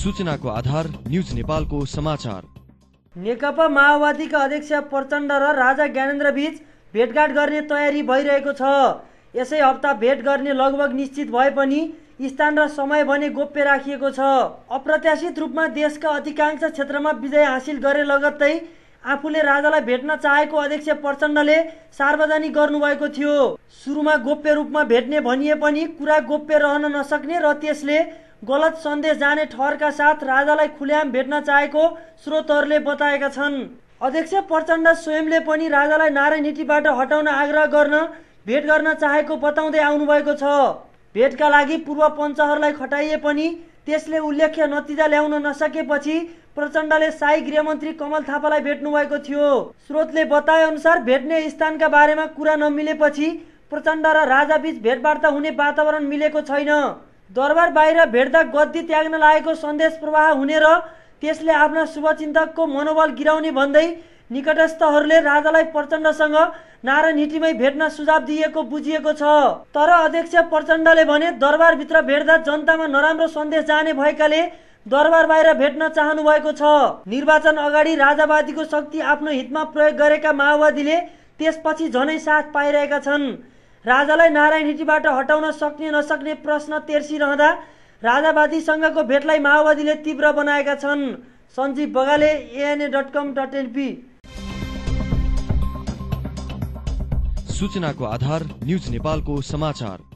सूचनाको आधार न्युज नेपालको समाचार नेकपा माओवादीका अध्यक्ष प्रचण्ड र राजा ज्ञानेन्द्र बीच भेटघाट गर्ने तयारी भइरहेको छ यसै हप्ता भेट गर्ने लगभग निश्चित भए पनि स्थान र समय भने गोप्य राखिएको छ अप्रत्याशित रूपमा देशका अधिकांश क्षेत्रमा विजय हासिल गरे लगत्तै आफूले राजालाई भेट्न चाहेको अध्यक्ष प्रचण्डले सार्वजनिक गर्नुभएको थियो सुरुमा गोप्य रूपमा भेट्ने भनिए पनि कुरा गोप्य रहन नसक्ने र त्यसले गलत सन्देश जाने ठहरका साथ राजालाई खुल्याम भेट्न चाहेको स्रोतहरूले बताएका छन् अध्यक्ष प्रचण्ड स्वयंले पनि राजालाई नारायण नीतिबाट हटाउन आग्रह गर्न भेट गर्न चाहेको बताउँदै आउनुभएको छ भेटका लागि पूर्व पञ्चहरूलाई खटाइए पनि त्यसले उल्लेख्य नतिजा ल्याउन नसकेपछि प्रचण्डले साई गृहमन्त्री कमल थापालाई भेट्नु भएको थियो स्रोतले बताए अनुसार भेट्ने स्थानका बारेमा कुरा नमिलेपछि प्रचण्ड र राजाबीच भेटवार्ता हुने वातावरण मिलेको छैन दरबार बाहिर भेट्दा गद्दी त्याग्न लागेको सन्देश प्रवाह हुने र त्यसले आफ्ना शुभचिन्तकको मनोबल गिराउने भन्दै निकटस्थहरूले राजालाई प्रचण्डसँग नारायणहिटीमै भेट्न सुझाव दिएको बुझिएको छ तर अध्यक्ष प्रचण्डले भने दरबारभित्र भेट्दा जनतामा नराम्रो सन्देश जाने भएकाले दरबार बाहिर भेट्न चाहनु भएको छ निर्वाचन अगाडि राजावादीको शक्ति आफ्नो हितमा प्रयोग गरेका माओवादीले त्यसपछि झनै साथ पाइरहेका छन् राजालाई नारायणहिटीबाट हटाउन सक्ने नसक्ने प्रश्न तेर्सिरहँदा राजावादीसँगको भेटलाई माओवादीले तीव्र बनाएका छन् Sanjeev Bagale ANA dot com dot NP सूचनाको आधार न्युज नेपालको समाचार